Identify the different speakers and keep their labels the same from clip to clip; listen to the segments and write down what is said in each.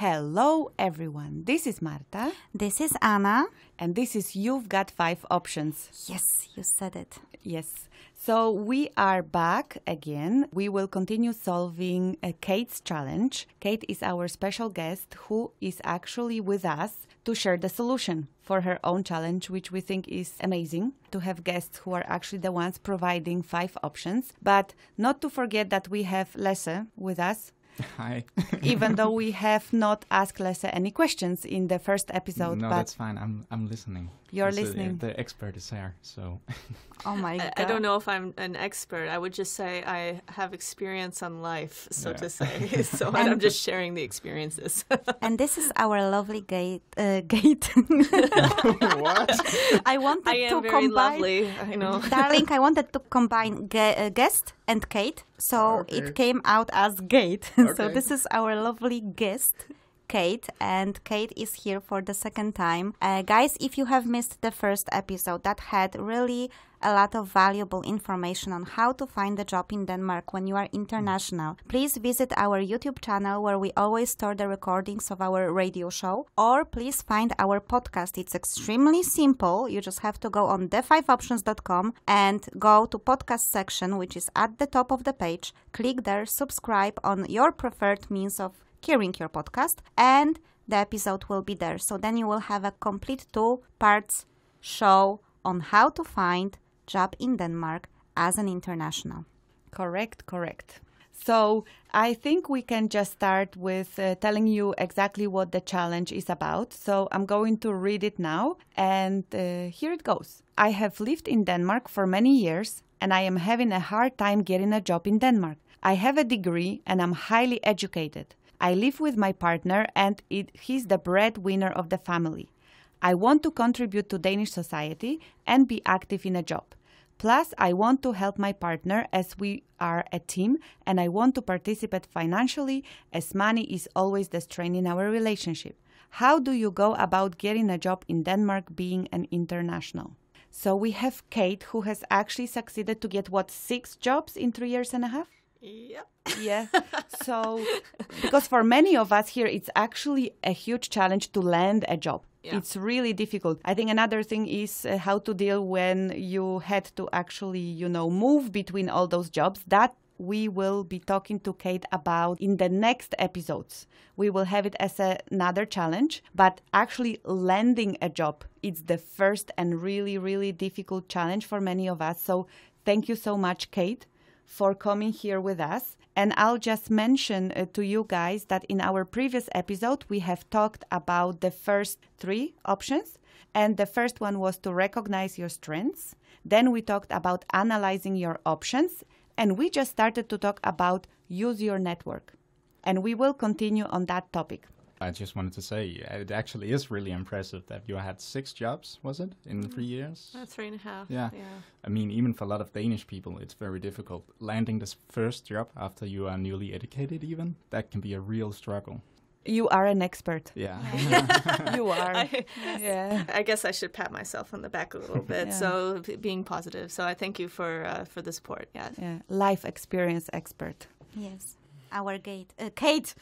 Speaker 1: Hello, everyone. This is Marta. This is Anna. And this is You've Got Five Options. Yes, you said it. Yes. So we are back again. We will continue solving uh, Kate's challenge. Kate is our special guest who is actually with us to share the solution for her own challenge, which we think is amazing to have guests who are actually the ones providing five options. But not to forget that we have Lesse with us Hi. even though we have not asked Lasse any questions in the first episode. No, that's
Speaker 2: fine. I'm I'm listening. You're listening. The, the expert is here,
Speaker 3: so. oh my god! I, I, don't know if I'm an expert. I would just say I have experience on life, so yeah. to say. so I'm just sharing the experiences. and this is our
Speaker 2: lovely gate. Uh, gate. what? I wanted I to combine. Lovely.
Speaker 3: I know, darling.
Speaker 2: I wanted to combine uh, guest and Kate, so okay. it came out as Gate. Okay. so this is our lovely guest Kate, and Kate is here for the second time. Uh, guys, if you have missed the first episode, that had really a lot of valuable information on how to find a job in Denmark when you are international. Please visit our YouTube channel where we always store the recordings of our radio show, or please find our podcast. It's extremely simple. You just have to go on the5options.com and go to podcast section, which is at the top of the page. Click there, subscribe on your preferred means of carrying your podcast and the episode will be there. So then you will have a complete two parts show on how to
Speaker 1: find job in Denmark as an international. Correct, correct. So I think we can just start with uh, telling you exactly what the challenge is about. So I'm going to read it now, and uh, here it goes. I have lived in Denmark for many years, and I am having a hard time getting a job in Denmark. I have a degree and I'm highly educated. I live with my partner and it, he's the breadwinner of the family. I want to contribute to Danish society and be active in a job. Plus, I want to help my partner as we are a team and I want to participate financially as money is always the strain in our relationship. How do you go about getting a job in Denmark being an international? So we have Kate who has actually succeeded to get what six jobs in 3 years and a half? Yep. yeah. So, because for many of us here, it's actually a huge challenge to land a job. Yeah. It's really difficult. I think another thing is uh, how to deal when you had to actually, you know, move between all those jobs. That we will be talking to Kate about in the next episodes. We will have it as a, another challenge, but actually landing a job it's the first and really really difficult challenge for many of us. So, thank you so much Kate for coming here with us. And I'll just mention uh, to you guys that in our previous episode, we have talked about the first three options. And the first one was to recognize your strengths. Then we talked about analyzing your options. And we just started to talk about use your network. And we will continue on that topic.
Speaker 2: I just wanted to say uh, it actually is really impressive that you had six jobs, was it, in mm. three years?
Speaker 3: Uh, three and a half. Yeah. yeah.
Speaker 2: I mean, even for a lot of Danish people, it's very difficult. Landing this first job after you are newly educated, even, that can be a real struggle.
Speaker 1: You are an expert. Yeah.
Speaker 3: you are. I, yeah. I guess I should pat myself on the back a little bit. yeah. So being positive. So I thank you for uh, for the support. Yeah.
Speaker 1: Yeah. Life experience expert. Yes.
Speaker 3: Our Kate. Uh, Kate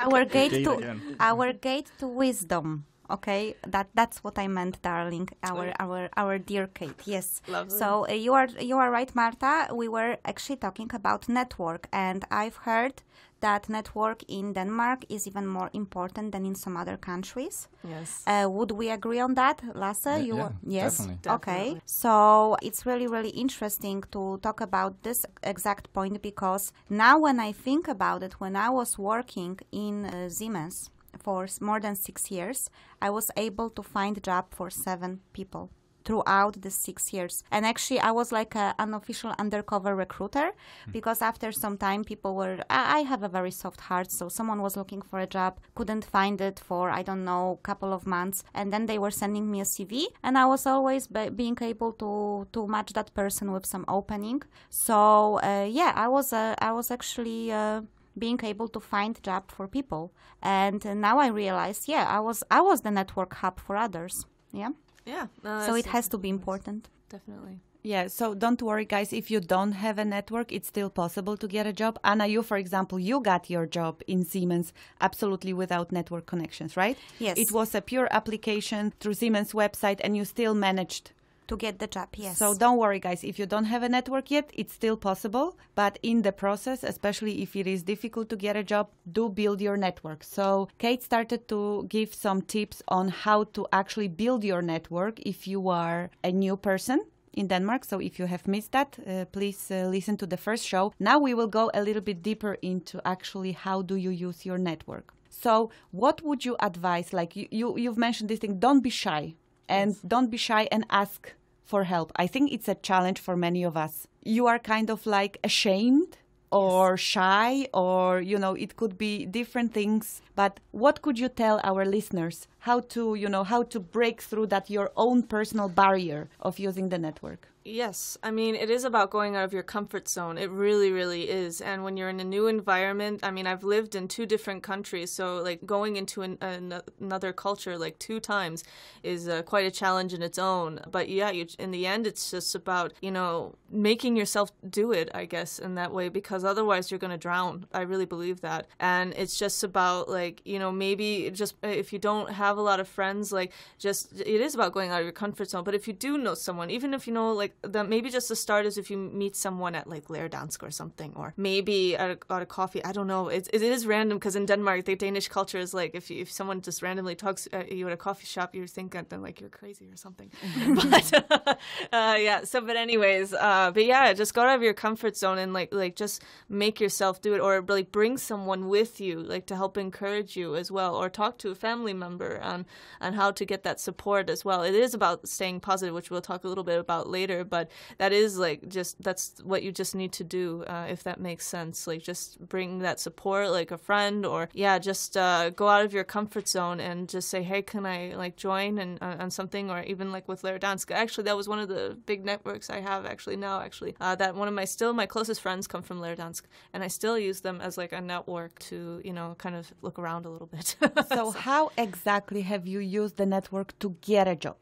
Speaker 2: our gate to our gate to wisdom okay, that that's what I meant, darling, our our our dear Kate. Yes. Lovely. So uh, you are you are right, Marta. We were actually talking about network, and I've heard that network in Denmark is even more important than in some other countries. Yes. Uh, would we agree on that, Lasse? Yeah, you yeah, yes. Definitely. Okay. Definitely. So it's really really interesting to talk about this exact point because now when I think about it, when I was working in uh, Siemens for more than six years, I was able to find a job for seven people throughout the six years. And actually, I was like an unofficial undercover recruiter hmm. because after some time, people were. I, I, have a very soft heart, so someone was looking for a job, couldn't find it for I don't know couple of months, and then they were sending me a CV, and I was always be being able to to match that person with some opening. So uh, yeah, I was uh, I was actually. Uh, being able to find job for people and uh,
Speaker 1: now i realize yeah i was i was the network hub for others
Speaker 2: yeah
Speaker 3: yeah no, so it has
Speaker 2: to be important definitely
Speaker 1: yeah so don't worry guys if you don't have a network it's still possible to get a job anna you for example you got your job in siemens absolutely without network connections right yes it was a pure application through siemens website and you still managed to get the job. Yes. So don't worry, guys. If you don't have a network yet, it's still possible. But in the process, especially if it is difficult to get a job, do build your network. So Kate started to give some tips on how to actually build your network if you are a new person in Denmark. So if you have missed that, uh, please uh, listen to the first show. Now we will go a little bit deeper into actually how do you use your network. So what would you advise? Like you, you have mentioned this thing, don't be shy and yes. don't be shy and ask for help. I think it's a challenge for many of us. You are kind of like ashamed or yes. shy or you know it could be different things but what could you tell our listeners how to you know how to break through that your own personal barrier of using the network
Speaker 3: Yes, I mean, it is about going out of your comfort zone. It really, really is. And when you're in a new environment, I mean, I've lived in two different countries, so like going into an, an, another culture like two times is uh, quite a challenge in its own. But yeah, you, in the end, it's just about, you know, making yourself do it, I guess, in that way, because otherwise you're going to drown. I really believe that. And it's just about, like, you know, maybe just uh, if you don't have a lot of friends, like, just it is about going out of your comfort zone. But if you do know someone, even if you know, like, like the maybe just the start is if you meet someone at like Lairdalsk or something, or maybe at a, at a coffee. I don't know. It's, it is random because in Denmark, the Danish culture is like if you, if someone just randomly talks at you at a coffee shop, you think that like you're crazy or something. but uh, uh, yeah. So, but anyways, uh, but yeah, just go out of your comfort zone and like like just make yourself do it, or like bring someone with you, like to help encourage you as well, or talk to a family member on on how to get that support as well. It is about staying positive, which we'll talk a little bit about later but that is like just that's what you just need to do uh, if that makes sense like just bring that support like a friend or yeah just uh, go out of your comfort zone and just say hey can i like join and uh, on something or even like with Laradansk actually that was one of the big networks i have actually now actually uh, that one of my still my closest friends come from Laradansk and i still use them as like a network to you know kind of look around a little bit so,
Speaker 1: so how exactly have you used the network to get a job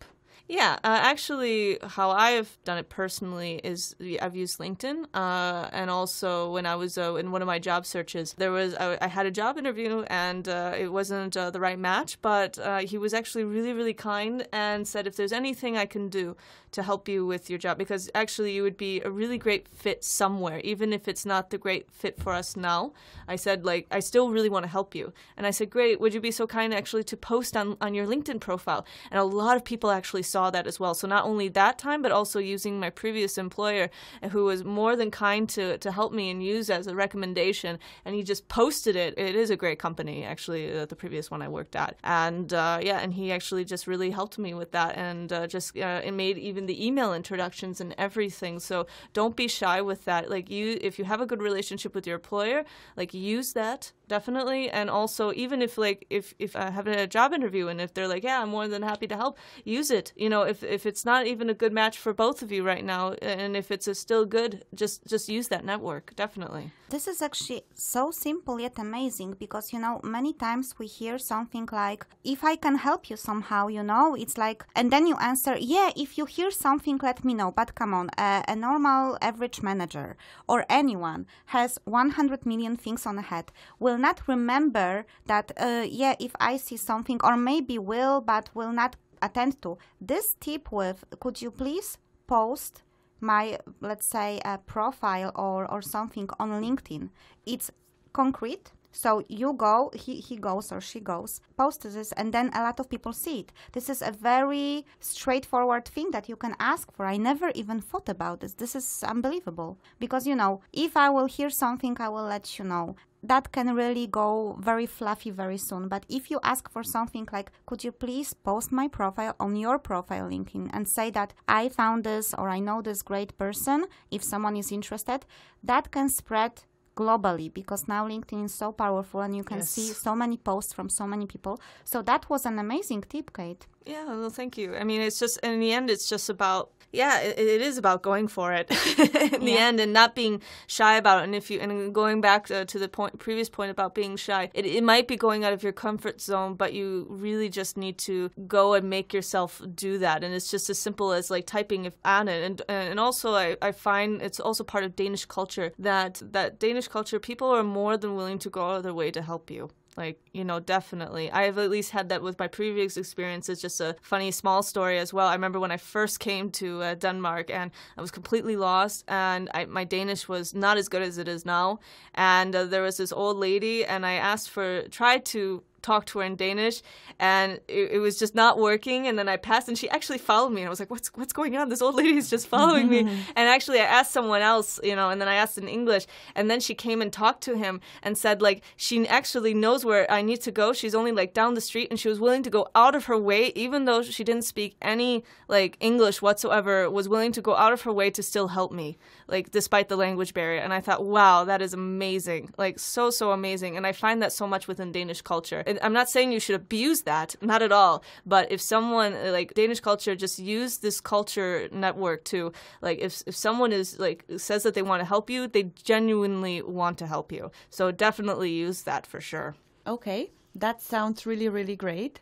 Speaker 3: yeah, uh, actually, how I've done it personally is I've used LinkedIn, uh, and also when I was uh, in one of my job searches, there was I, I had a job interview and uh, it wasn't uh, the right match, but uh, he was actually really really kind and said if there's anything I can do to help you with your job, because actually you would be a really great fit somewhere, even if it's not the great fit for us now. I said like I still really want to help you, and I said great, would you be so kind actually to post on on your LinkedIn profile? And a lot of people actually saw saw that as well. So not only that time, but also using my previous employer, uh, who was more than kind to to help me and use as a recommendation. And he just posted it. It is a great company, actually, uh, the previous one I worked at. And uh, yeah, and he actually just really helped me with that, and uh, just uh, it made even the email introductions and everything. So don't be shy with that. Like you, if you have a good relationship with your employer, like use that definitely and also even if like if if i uh, have a job interview and if they're like yeah i'm more than happy to help use it you know if if it's not even a good match for both of you right now and if it's still good just just use that network definitely
Speaker 2: this is actually so simple yet amazing because you know many times we hear something like if i can help you somehow you know it's like and then you answer yeah if you hear something let me know but come on a, a normal average manager or anyone has 100 million things on the head will not remember that, uh, yeah, if I see something, or maybe will, but will not attend to. This tip with, could you please post my, let's say, a profile or, or something on LinkedIn? It's concrete. So you go, he, he goes or she goes, post this, and then a lot of people see it. This is a very straightforward thing that you can ask for. I never even thought about this. This is unbelievable. Because, you know, if I will hear something, I will let you know that can really go very fluffy very soon. But if you ask for something like, could you please post my profile on your profile LinkedIn and say that I found this or I know this great person, if someone is interested, that can spread globally because now LinkedIn is so powerful and you can yes. see so many posts from so many people. So that was an amazing tip, Kate.
Speaker 3: Yeah, well, thank you. I mean, it's just in the end, it's just about yeah, it, it is about going for it in the end and not being shy about it. And if you and going back to, uh, to the point previous point about being shy, it, it might be going out of your comfort zone, but you really just need to go and make yourself do that. And it's just as simple as like typing if, on it. And uh, and also, I, I find it's also part of Danish culture that that Danish culture people are more than willing to go out of their way to help you. Like, you know, definitely. I have at least had that with my previous experiences. Just a funny small story as well. I remember when I first came to uh, Denmark and I was completely lost, and I, my Danish was not as good as it is now. And uh, there was this old lady, and I asked for, tried to talk to her in Danish, and it, it, was just not working. And then I passed, and she actually followed me, and I was like, "What's what's going on? This old lady is just following me." Mm-hmm. And actually, I asked someone else, you know, and then I asked in English, and then she came and talked to him and said, like, she actually knows where I need to go. She's only like down the street, and she was willing to go out of her way, even though she didn't speak any like English whatsoever, was willing to go out of her way to still help me, like despite the language barrier. And I thought, wow, that is amazing, like so so amazing. And I find that so much within Danish culture I'm not saying you should abuse that, not at all. But if someone like Danish culture just use this culture network to like if if someone is like says that they want to help you, they genuinely want to help you. So definitely use that for sure.
Speaker 1: Okay, that sounds really really great.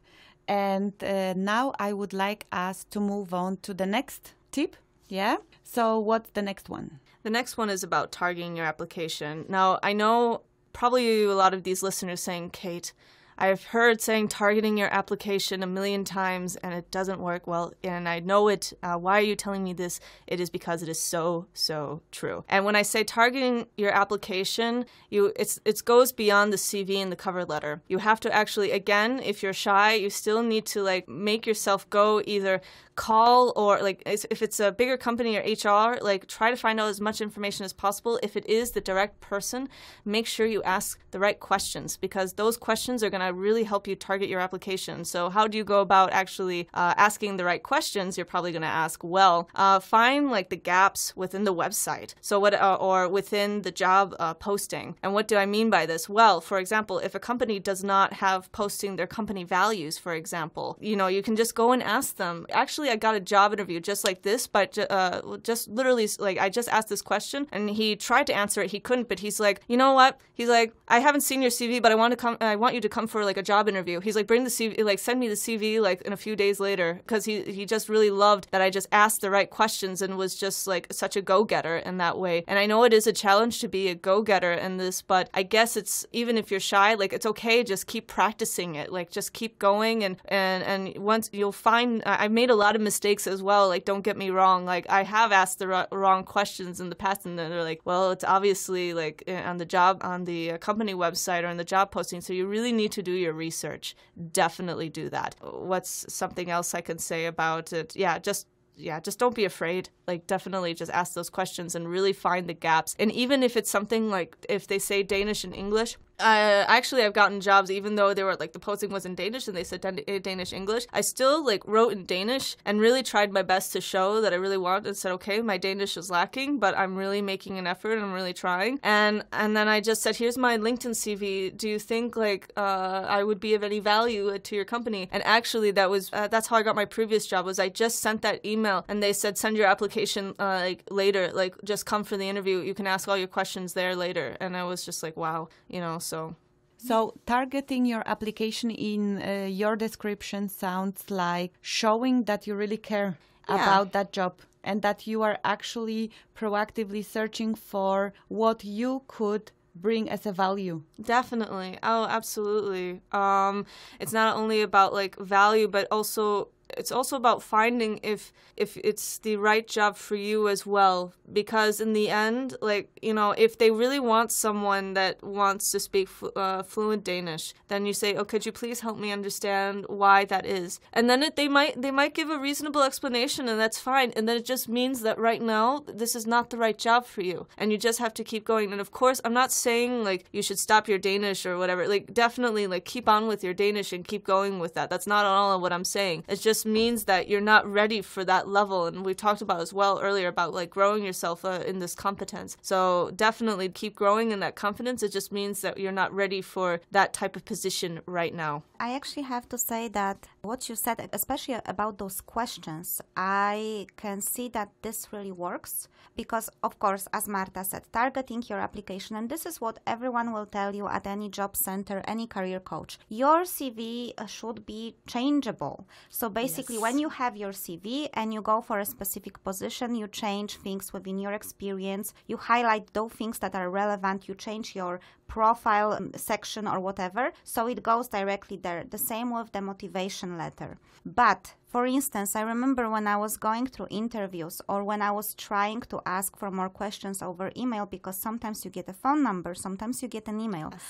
Speaker 1: And uh, now I would like us to move on to the next tip. Yeah. So what's the next one?
Speaker 3: The next one is about targeting your application. Now, I know probably a lot of these listeners saying, Kate, I've heard saying targeting your application a million times and it doesn't work well, and I know it. Uh, why are you telling me this? It is because it is so so true. And when I say targeting your application, you it's it goes beyond the CV and the cover letter. You have to actually again, if you're shy, you still need to like make yourself go either call or like if it's a bigger company or HR, like try to find out as much information as possible. If it is the direct person, make sure you ask the right questions because those questions are going to really help you target your application. So how do you go about actually uh, asking the right questions? You're probably going to ask well. Uh, find like the gaps within the website. So what uh, or within the job uh, posting. And what do I mean by this? Well, for example, if a company does not have posting their company values, for example, you know you can just go and ask them. Actually I got a job interview just like this, but uh, just literally, like, I just asked this question and he tried to answer it. He couldn't, but he's like, you know what? He's like, I haven't seen your CV, but I want to come, I want you to come for like a job interview. He's like, bring the CV, like, send me the CV like in a few days later because he, he just really loved that I just asked the right questions and was just like such a go getter in that way. And I know it is a challenge to be a go getter in this, but I guess it's even if you're shy, like, it's okay, just keep practicing it, like, just keep going and, and, and once you'll find, I made a lot of of mistakes as well. Like, don't get me wrong. Like, I have asked the r- wrong questions in the past, and then they're like, well, it's obviously like eh, on the job, on the uh, company website or in the job posting. So you really need to do your research. Definitely do that. What's something else I can say about it? Yeah, just yeah, just don't be afraid. Like, definitely just ask those questions and really find the gaps. And even if it's something like if they say Danish and English, uh, actually I've gotten jobs even though they were like the posting was in Danish and they said Dan- eh, Danish English. I still like wrote in Danish and really tried my best to show that I really want and said okay my Danish is lacking but I'm really making an effort and I'm really trying and and then I just said here's my LinkedIn CV. Do you think like uh, I would be of any value uh, to your company? And actually that was uh, that's how I got my previous job was I just sent that email and they said send your application uh, like later like just come for the interview you can ask all your questions there later and I was just like wow you know also.
Speaker 1: So, targeting your application in uh, your description sounds like showing that you really care yeah. about that job and that you are actually proactively searching for what you could bring as a value
Speaker 3: definitely oh absolutely um it's not only about like value but also it's also about finding if if it's the right job for you as well because in the end like you know if they really want someone that wants to speak fl- uh, fluent Danish then you say oh could you please help me understand why that is and then it, they might they might give a reasonable explanation and that's fine and then it just means that right now this is not the right job for you and you just have to keep going and of course I'm not saying like you should stop your Danish or whatever like definitely like keep on with your Danish and keep going with that that's not at all what I'm saying it's just just means that you're not ready for that level. And we talked about as well earlier about like growing yourself uh, in this competence. So definitely keep growing in that confidence. It just means that you're not ready for that type of position right now. I actually
Speaker 2: have to say that what you said, especially about those questions, I can see that this really works because, of course, as Marta said, targeting your application, and this is what everyone will tell you at any job center, any career coach. Your CV uh, should be changeable. So basically, yes. when you have your CV and you go for a specific position, you change things within your experience, you highlight those things that are relevant, you change your profile um, section or whatever. So it goes directly there. The same with the motivation letter. But for instance, I remember when I was going through interviews or when I was trying to ask for more questions over email because sometimes you get a phone number, sometimes you get an email. Yes.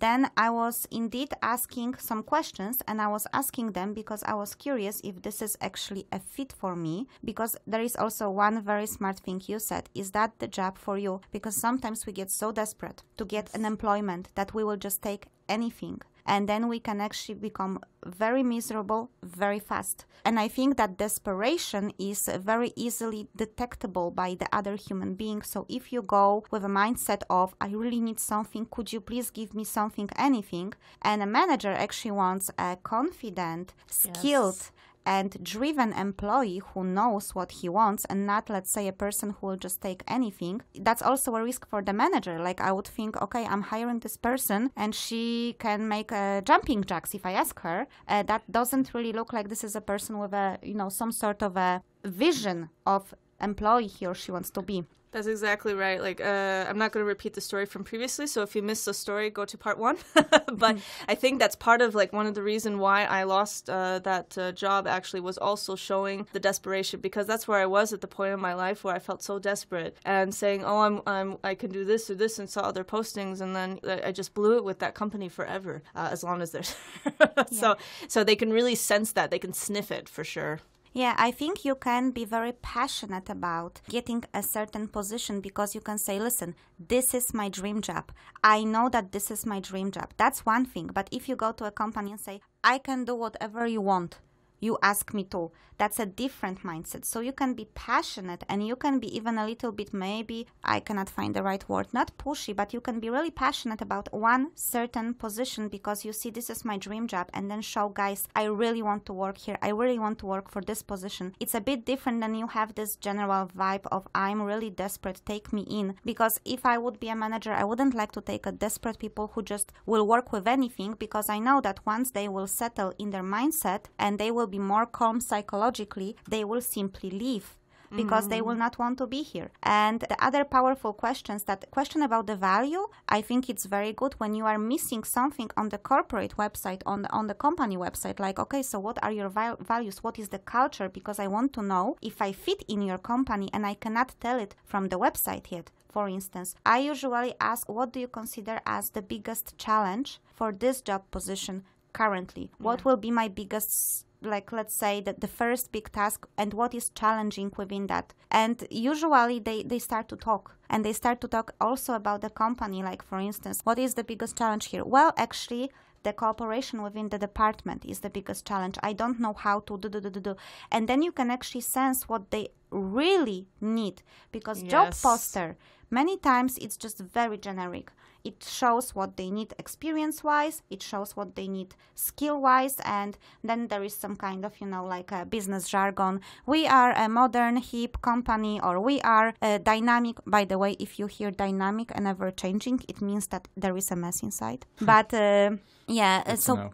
Speaker 2: Then I was indeed asking some questions and I was asking them because I was curious if this is actually a fit for me because there is also one very smart thing you said is that the job for you because sometimes we get so desperate to get an employment that we will just take anything and then we can actually become very miserable very fast. And I think that desperation is very easily detectable by the other human being. So if you go with a mindset of, I really need something, could you please give me something, anything? And a manager actually wants a confident, skilled, yes and driven employee who knows what he wants and not let's say a person who will just take anything that's also a risk for the manager like i would think okay i'm hiring this person and she can make uh, jumping jacks if i ask her uh, that doesn't really look like this is a person with a you know some sort of a vision of employee he or she wants to be
Speaker 3: that's exactly right. Like, uh, I'm not going to repeat the story from previously. So if you missed the story, go to part one. but mm-hmm. I think that's part of like one of the reason why I lost uh, that uh, job. Actually, was also showing the desperation because that's where I was at the point in my life where I felt so desperate and saying, "Oh, I'm, I'm I can do this or this," and saw other postings, and then uh, I just blew it with that company forever uh, as long as there's. yeah. So so they can really sense that they can sniff it for sure.
Speaker 2: Yeah, I think you can be very passionate about getting a certain position because you can say, listen, this is my dream job. I know that this is my dream job. That's one thing. But if you go to a company and say, I can do whatever you want, you ask me to. That's a different mindset. So you can be passionate and you can be even a little bit, maybe I cannot find the right word, not pushy, but you can be really passionate about one certain position because you see, this is my dream job, and then show guys, I really want to work here. I really want to work for this position. It's a bit different than you have this general vibe of, I'm really desperate, take me in. Because if I would be a manager, I wouldn't like to take a desperate people who just will work with anything because I know that once they will settle in their mindset and they will be more calm psychologically, they will simply leave
Speaker 3: because mm-hmm. they mm. will
Speaker 2: not want to be here. And the other powerful questions that question about the value, I think it's very good when you are missing something on the corporate website, on the, on the company website, like, okay, so what are your values? What is the culture? Because I want to know if I fit in your company and I cannot tell it from the website yet. For instance, I usually ask, what do you consider as the biggest challenge for this job position currently? Yeah. What will be my biggest like let's say that the first big task and what is challenging within that and usually they they start to talk and they start to talk also about the company like for instance what is the biggest challenge here well actually the cooperation within the department is the biggest challenge i don't know how to do do do do, do. and then you can actually sense what they really need because yes. job poster many times it's just very generic it shows what they need experience wise it shows what they need skill wise and then there is some kind of you know like a business jargon we are a modern hip company or we are uh, dynamic by the way if you hear dynamic and ever changing it means that there is a mess inside but uh, yeah Good so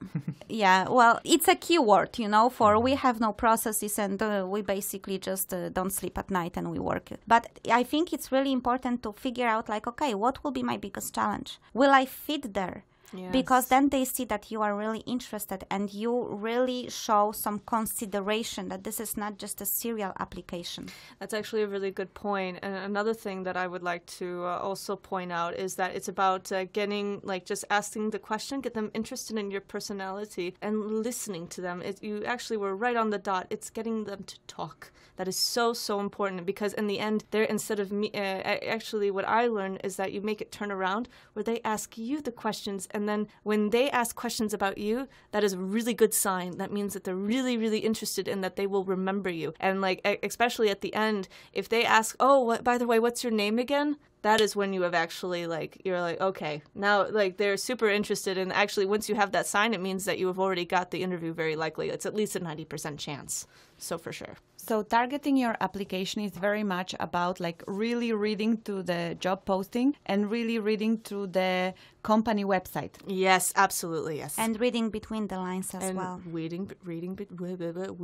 Speaker 2: yeah well it's a keyword you know for mm-hmm. we have no processes and uh, we basically just uh, don't sleep at night and we work but i think it's really important to figure out like okay what will be my biggest challenge lunch. Will I fit there? Because then they see that you are really interested and you really show some consideration that this is not just a serial application.
Speaker 3: That's actually a really good point. And another thing that I would like to uh, also point out is that it's about uh, getting, like, just asking the question, get them interested in your personality and listening to them. It, you actually were right on the dot. It's getting them to talk. That is so, so important because in the end, they're instead of me, uh, actually, what I learned is that you make it turn around where they ask you the questions and and then when they ask questions about you, that is a really good sign. That means that they're really, really interested in that they will remember you. And like, especially at the end, if they ask, oh, what, by the way, what's your name again? that is when you have actually like you're like okay now like they're super interested and actually once you have that sign it means that you have already got the interview very likely it's at least a 90% chance so for sure
Speaker 1: so targeting your application is very much about like really reading to the job posting and really reading to the company website. Yes, absolutely. Yes. And reading between the lines as and
Speaker 2: well.
Speaker 3: Reading, reading,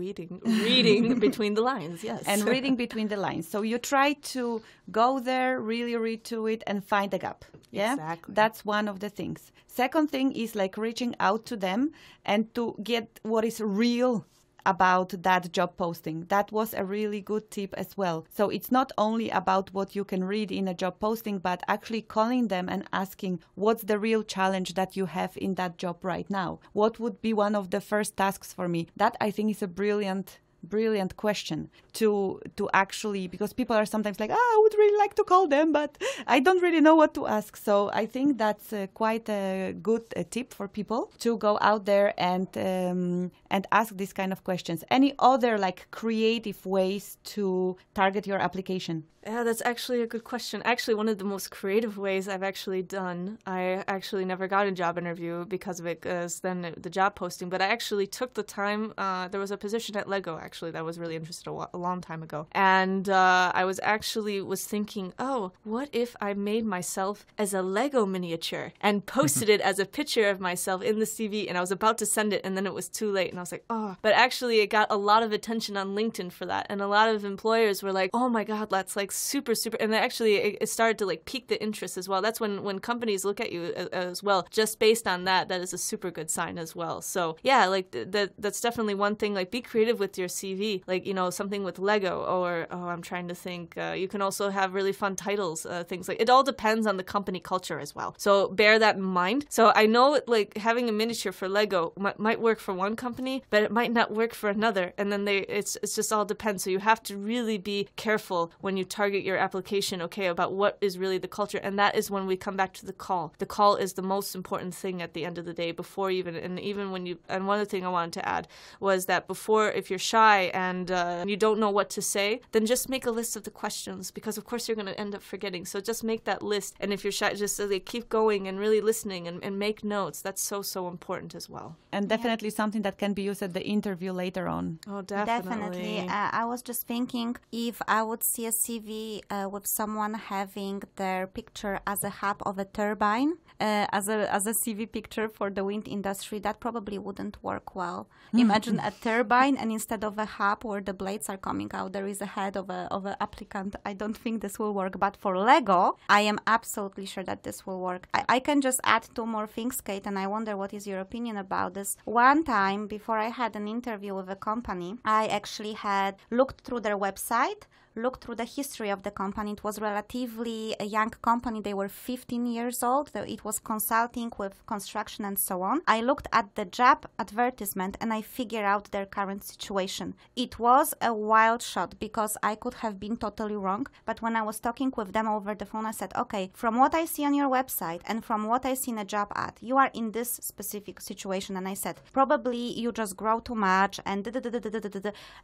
Speaker 3: reading, reading between the lines. Yes. And reading between
Speaker 1: the lines. So you try to go there, really read to it, and find the gap. Yeah. Exactly. That's one of the things. Second thing is like reaching out to them and to get what is real about that job posting. That was a really good tip as well. So it's not only about what you can read in a job posting, but actually calling them and asking what's the real challenge that you have in that job right now? What would be one of the first tasks for me? That I think is a brilliant brilliant question to to actually because people are sometimes like, ah, oh, I would really like to call them, but I don't really know what to ask. So I think that's uh, quite a good uh, tip for people to go out there and um, and ask these kind of questions. Any other like creative ways to target your application?
Speaker 3: Yeah, that's actually a good question. Actually, one of the most creative ways I've actually done, I actually never got a job interview because of it, because then the job posting, but I actually took the time. Uh, there was a position at Lego, actually, that I was really interested a, a long time ago. And uh, I was actually was thinking, oh, what if I made myself as a Lego miniature and posted it as a picture of myself in the CV? And I was about to send it, and then it was too late. And I was like, oh. But actually, it got a lot of attention on LinkedIn for that. And a lot of employers were like, oh my God, that's like super super and actually it, started to like pique the interest as well that's when when companies look at you uh, as, well just based on that that is a super good sign as well so yeah like that that's definitely one thing like be creative with your cv like you know something with lego or oh i'm trying to think uh, you can also have really fun titles uh, things like it all depends on the company culture as well so bear that in mind so i know like having a miniature for lego m- might work for one company but it might not work for another and then they it's it's just all depends so you have to really be careful when you target target your application, okay, about what is really the culture. And that is when we come back to the call. The call is the most important thing at the end of the day before even, and even when you, and one other thing I wanted to add was that before, if you're shy and uh, you don't know what to say, then just make a list of the questions because of course you're going to end up forgetting. So just make that list. And if you're shy, just uh, keep going and really listening and, and make notes. That's so, so important as well.
Speaker 1: And definitely yeah. something that can be used at the interview later on.
Speaker 3: Oh, definitely. Definitely. Uh, I was just
Speaker 2: thinking if I would see a CV uh, with someone having their picture as a hub of a turbine, uh, as a as a CV picture for the wind industry, that probably wouldn't work well. Hmm. Imagine a turbine, and instead of a hub where the blades are coming out, there is a head of a of an applicant. I don't think this will work. But for Lego, I am absolutely sure that this will work. I, I can just add two more things, Kate, and I wonder what is your opinion about this. One time before I had an interview with a company, I actually had looked through their website looked through the history of the company, it was relatively a young company. They were 15 years old. It was consulting with construction and so on. I looked at the job advertisement and I figured out their current situation. It was a wild shot because I could have been totally wrong. But when I was talking with them over the phone, I said, okay, from what I see on your website and from what I see in a job ad, you are in this specific situation. And I said, probably you just grow too much and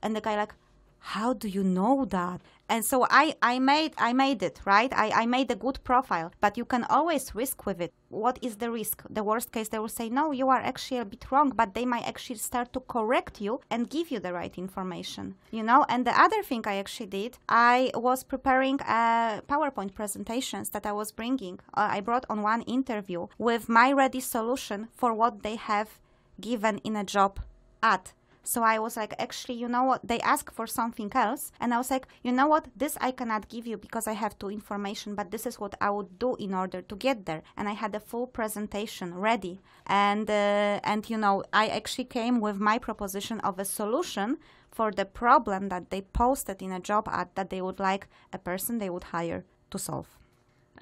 Speaker 2: and the guy like how do you know that and so I, I made I made it right I, I made a good profile but you can always risk with it what is the risk the worst case they will say no you are actually a bit wrong but they might actually start to correct you and give you the right information you know and the other thing I actually did I was preparing a uh, PowerPoint presentations that I was bringing uh, I brought on one interview with my ready solution for what they have given in a job at so I was like, actually, you know what? They ask for something else. And I was like, you know what? This I cannot give you because I have two information, but this is what I would do in order to get there. And I had a full presentation ready. And, uh, and you know, I actually came with my proposition of a solution for the problem that they posted in a job ad that they would like a person they would hire to solve.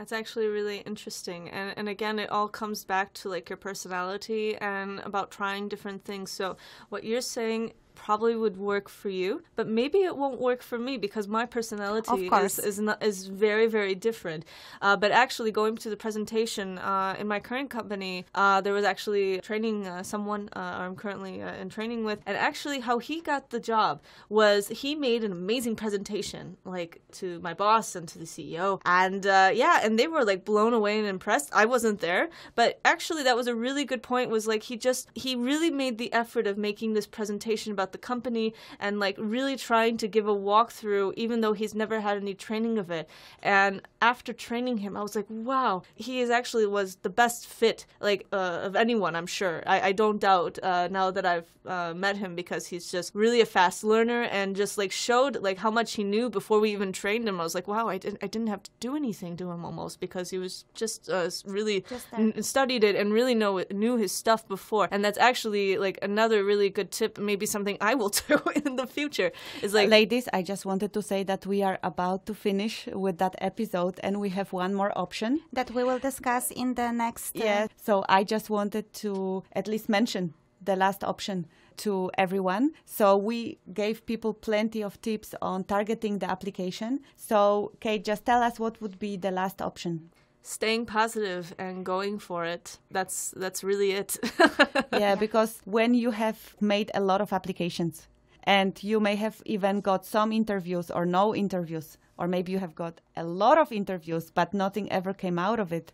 Speaker 3: That's actually really interesting. And and again, it all comes back to like your personality and about trying different things. So what you're saying probably would work for you, but maybe it won't work for me because my personality is is, not, is very very different. Uh, but actually, going to the presentation uh, in my current company, uh, there was actually training uh, someone uh, I'm currently uh, in training with, and actually how he got the job was he made an amazing presentation like to my boss and to the CEO, and yeah, and they were like blown away and impressed. I wasn't there, but actually that was a really good point. Was like he just he really made the effort of making this presentation about about the company and like really trying to give a walkthrough, even though he's never had any training of it. And after training him, I was like, wow, he is actually was the best fit like uh, of anyone. I'm sure. I, I don't doubt uh, now that I've uh, met him because he's just really a fast learner and just like showed like how much he knew before we even trained him. I was like, wow, I didn't I didn't have to do anything to him almost because he was just uh, really just n- studied it and really know knew his stuff before. And that's actually like another really good tip, maybe something I will do in the future.
Speaker 1: It's like, ladies, I just wanted to say that we are about to finish with that episode, and we have one more option that we will discuss in the next. Uh... Yeah. So I just wanted to at least mention the last option to everyone. So we gave people plenty of tips on targeting the application. So Kate, just tell us what would be the last option
Speaker 3: staying positive and going for it that's that's really it
Speaker 1: yeah because when you have made a lot of applications and you may have even got some interviews or no interviews or maybe you have got a lot of interviews but nothing ever came out of it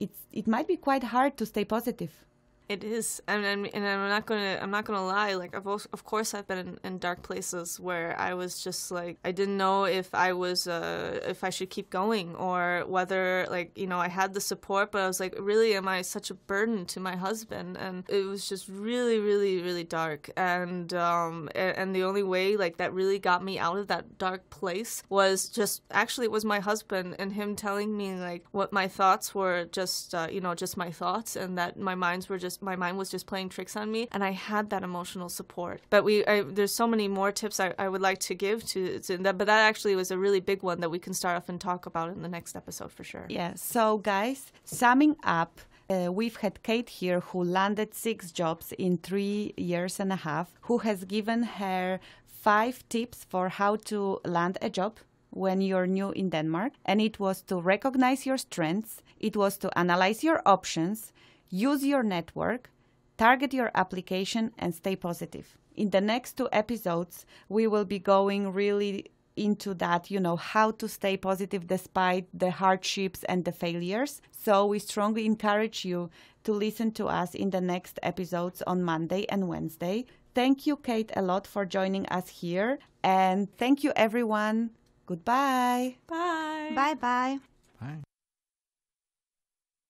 Speaker 1: it's, it might be quite hard to stay positive
Speaker 3: it is, and, and, and I'm not gonna I'm not gonna lie. Like I've also, of course I've been in, in, dark places where I was just like I didn't know if I was uh, if I should keep going or whether like you know I had the support, but I was like, really, am I such a burden to my husband? And it was just really, really, really dark. And um and, and the only way like that really got me out of that dark place was just actually it was my husband and him telling me like what my thoughts were just uh, you know just my thoughts and that my minds were just just my mind was just playing tricks on me, and I had that emotional support. But we I, there's so many more tips I, I would like to give to, to that, but that actually was a really big one that we can start off and talk about in the next episode for sure. Yeah.
Speaker 1: So guys, summing up. Uh, we've had Kate here who landed six jobs in three years and a half, who has given her five tips for how to land a job when you're new in Denmark. And it was to recognize your strengths, it was to analyze your options, use your network, target your application, and stay positive. In the next two episodes, we will be going really into that, you know, how to stay positive despite the hardships and the failures. So we strongly encourage you to listen to us in the next episodes on Monday and Wednesday. Thank you, Kate, a lot for joining us here. And thank you, everyone. Goodbye. Bye. Bye bye.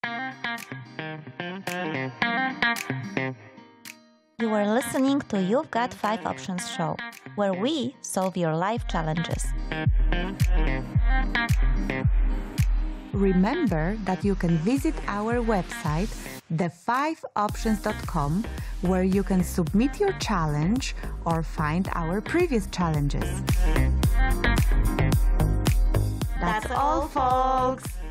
Speaker 2: Bye. You are listening to You've Got 5 Options show, where we solve your life challenges.
Speaker 1: Remember that you can visit our website the5options.com where you can submit your challenge or find our previous challenges. That's all folks.